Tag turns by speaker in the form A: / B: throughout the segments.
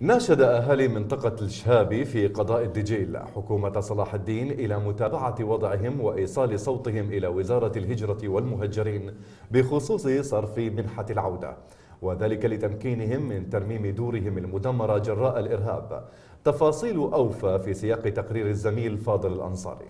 A: ناشد أهالي منطقة الشهابي في قضاء الدجيل حكومة صلاح الدين إلى متابعة وضعهم وإيصال صوتهم إلى وزارة الهجرة والمهجرين بخصوص صرف منحة العودة وذلك لتمكينهم من ترميم دورهم المدمرة جراء الإرهاب تفاصيل أوفى في سياق تقرير الزميل فاضل الأنصاري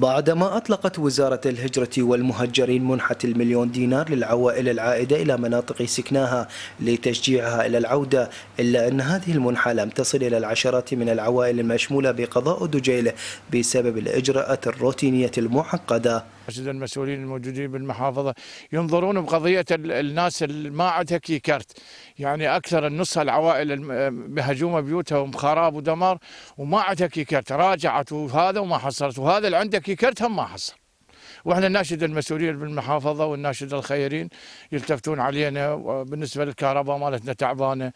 B: بعدما أطلقت وزارة الهجرة والمهجرين منحة المليون دينار للعوائل العائدة إلى مناطق سكناها لتشجيعها إلى العودة إلا أن هذه المنحة لم تصل إلى العشرات من العوائل المشمولة بقضاء دجيل بسبب الإجراءات الروتينية المعقدة
C: حشد المسؤولين الموجودين بالمحافظة ينظرون بقضية الناس اللي ما عندها كي كارت يعني أكثر النص العوائل مهجومة بيوتها ومخراب ودمار وما عندها كي كارت راجعت وهذا وما حصلت وهذا اللي عنده كي كارت هم ما حصل واحنا ناشد المسؤولين بالمحافظه والناشد الخيرين يلتفتون علينا بالنسبه للكهرباء مالتنا تعبانه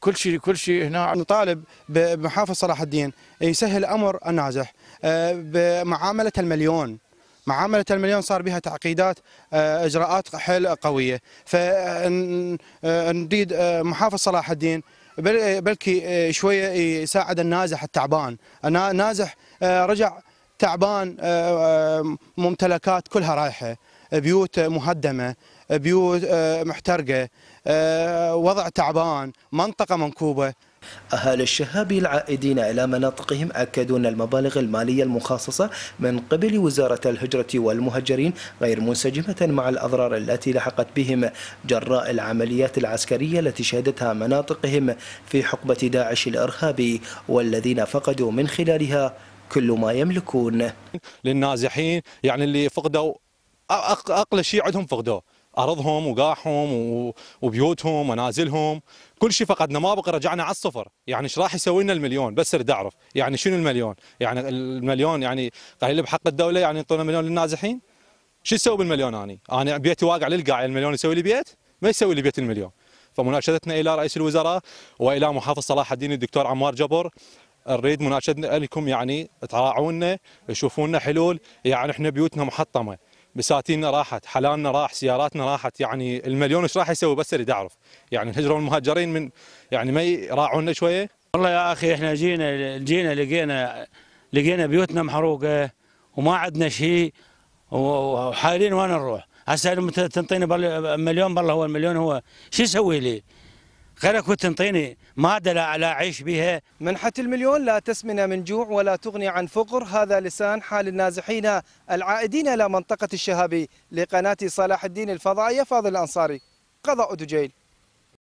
C: كل شيء كل شيء هنا نطالب بمحافظ صلاح الدين
D: يسهل امر النازح آه، بمعامله المليون معاملة المليون صار بها تعقيدات آه، إجراءات حيل قوية فنريد آه، آه، محافظ صلاح الدين بلكي شوية يساعد النازح التعبان نازح رجع تعبان ممتلكات كلها رايحة بيوت مهدمة بيوت آه، محترقة آه، وضع تعبان منطقة منكوبة أهالي الشهاب العائدين إلى
B: مناطقهم أكدوا أن المبالغ المالية المخصصة من قبل وزارة الهجرة والمهجرين غير منسجمة مع الأضرار التي لحقت بهم جراء العمليات العسكرية التي شهدتها مناطقهم في حقبة داعش الإرهابي والذين فقدوا من خلالها كل ما يملكون
E: للنازحين يعني اللي فقدوا أقل شيء عندهم فقدوه ارضهم وقاعهم وبيوتهم ومنازلهم كل شيء فقدنا ما بقى رجعنا على الصفر يعني ايش راح يسوي لنا المليون بس اريد اعرف يعني شنو المليون يعني المليون يعني قليل بحق الدوله يعني يعطونا مليون للنازحين شو اسوي بالمليون اني انا بيتي واقع للقاع المليون يسوي لي بيت ما يسوي لي بيت المليون فمناشدتنا الى رئيس الوزراء والى محافظ صلاح الدين الدكتور عمار جبر نريد مناشدتنا لكم يعني تراعونا يشوفونا حلول يعني احنا بيوتنا محطمه بساتيننا راحت حلالنا راح سياراتنا راحت يعني المليون ايش راح يسوي بس اريد اعرف يعني الهجره والمهاجرين من يعني ما يراعونا شويه والله يا اخي احنا جينا جينا
D: لقينا لقينا بيوتنا محروقه وما عندنا شيء وحايلين وين نروح هسه تنطيني مليون بالله هو المليون هو شو يسوي لي؟ غير وتنطيني تنطيني ماده لا, بها منحه المليون لا تسمن
B: من جوع ولا تغني عن فقر هذا لسان حال النازحين العائدين الى منطقه الشهابي لقناه صلاح الدين الفضائيه فاضل الانصاري قضاء دجيل